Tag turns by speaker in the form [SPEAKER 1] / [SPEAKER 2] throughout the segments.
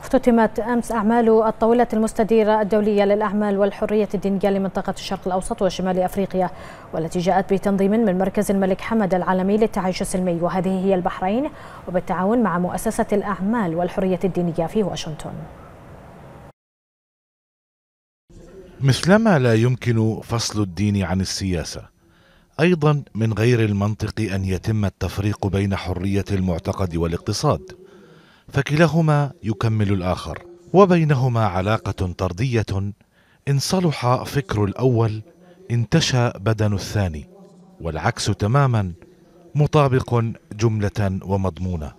[SPEAKER 1] اختتمت أمس أعمال الطاولة المستديرة الدولية للأعمال والحرية الدينية لمنطقة
[SPEAKER 2] الشرق الأوسط وشمال أفريقيا والتي جاءت بتنظيم من مركز الملك حمد العالمي للتعايش السلمي وهذه هي البحرين وبالتعاون مع مؤسسة الأعمال والحرية الدينية في واشنطن
[SPEAKER 1] مثلما لا يمكن فصل الدين عن السياسة أيضا من غير المنطق أن يتم التفريق بين حرية المعتقد والاقتصاد فكلاهما يكمل الآخر وبينهما علاقة طردية إن صلح فكر الأول انتشى بدن الثاني والعكس تماما مطابق جملة ومضمونة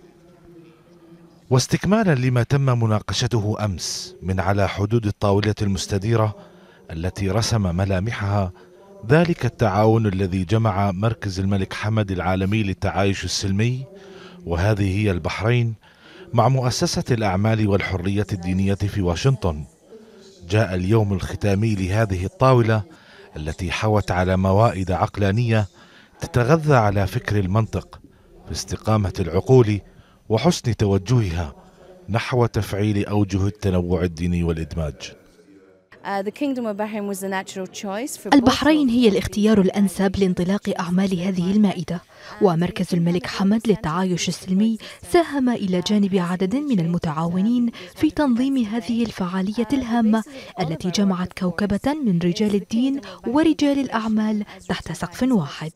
[SPEAKER 1] واستكمالا لما تم مناقشته أمس من على حدود الطاولة المستديرة التي رسم ملامحها ذلك التعاون الذي جمع مركز الملك حمد العالمي للتعايش السلمي وهذه هي البحرين مع مؤسسة الأعمال والحرية الدينية في واشنطن جاء اليوم الختامي لهذه الطاولة التي حوت على موائد عقلانية تتغذى على فكر المنطق في استقامة العقول وحسن توجهها نحو تفعيل أوجه التنوع الديني والإدماج
[SPEAKER 2] Uh, البحرين هي الاختيار الأنسب لانطلاق أعمال هذه uh, المائدة ومركز الملك حمد للتعايش السلمي ساهم إلى جانب عدد من المتعاونين في تنظيم هذه الفعالية uh, الهامة التي جمعت كوكبة من رجال الدين ورجال الأعمال تحت سقف واحد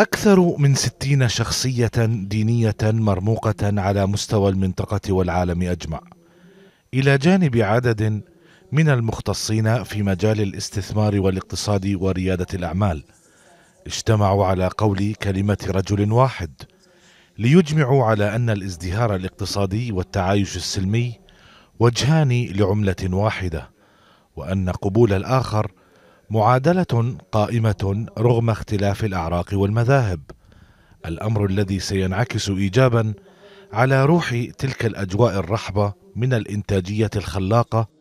[SPEAKER 1] أكثر من ستين شخصية دينية مرموقة على مستوى المنطقة والعالم أجمع إلى جانب عدد من المختصين في مجال الاستثمار والاقتصاد وريادة الأعمال اجتمعوا على قول كلمة رجل واحد ليجمعوا على أن الازدهار الاقتصادي والتعايش السلمي وجهان لعملة واحدة وأن قبول الآخر معادلة قائمة رغم اختلاف الأعراق والمذاهب الأمر الذي سينعكس إيجابا على روح تلك الأجواء الرحبة من الإنتاجية الخلاقة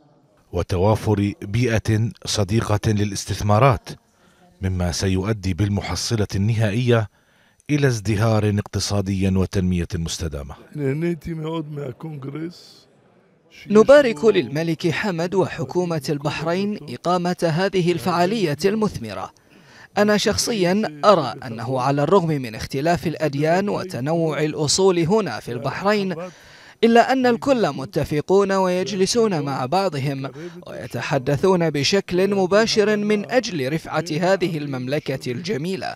[SPEAKER 1] وتوافر بيئه صديقه للاستثمارات مما سيؤدي بالمحصله النهائيه الى ازدهار اقتصادي وتنميه مستدامه
[SPEAKER 2] نبارك للملك حمد وحكومه البحرين اقامه هذه الفعاليه المثمره أنا شخصيا أرى أنه على الرغم من اختلاف الأديان وتنوع الأصول هنا في البحرين إلا أن الكل متفقون ويجلسون مع بعضهم ويتحدثون بشكل مباشر من أجل رفعة هذه المملكة الجميلة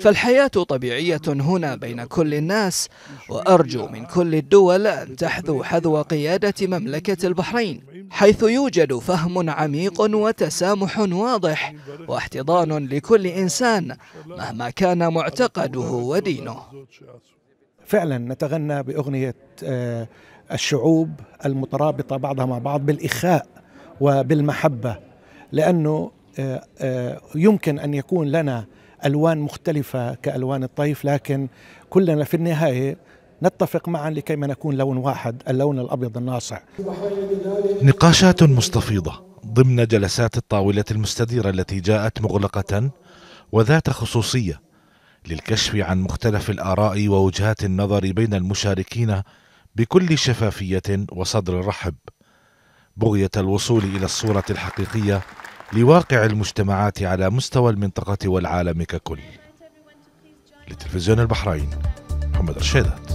[SPEAKER 2] فالحياة طبيعية هنا بين كل الناس وأرجو من كل الدول أن تحذو حذو قيادة مملكة البحرين حيث يوجد فهم عميق وتسامح واضح واحتضان لكل إنسان مهما كان معتقده ودينه
[SPEAKER 1] فعلا نتغنى باغنيه آه، الشعوب المترابطه بعضها مع بعض بالاخاء وبالمحبه لانه آه، آه، يمكن ان يكون لنا الوان مختلفه كالوان الطيف لكن كلنا في النهايه نتفق معا لكيما نكون لون واحد اللون الابيض الناصع نقاشات مستفيضه ضمن جلسات الطاوله المستديره التي جاءت مغلقه وذات خصوصيه للكشف عن مختلف الآراء ووجهات النظر بين المشاركين بكل شفافية وصدر رحب بغية الوصول إلى الصورة الحقيقية لواقع المجتمعات على مستوى المنطقة والعالم ككل لتلفزيون البحرين محمد رشيدات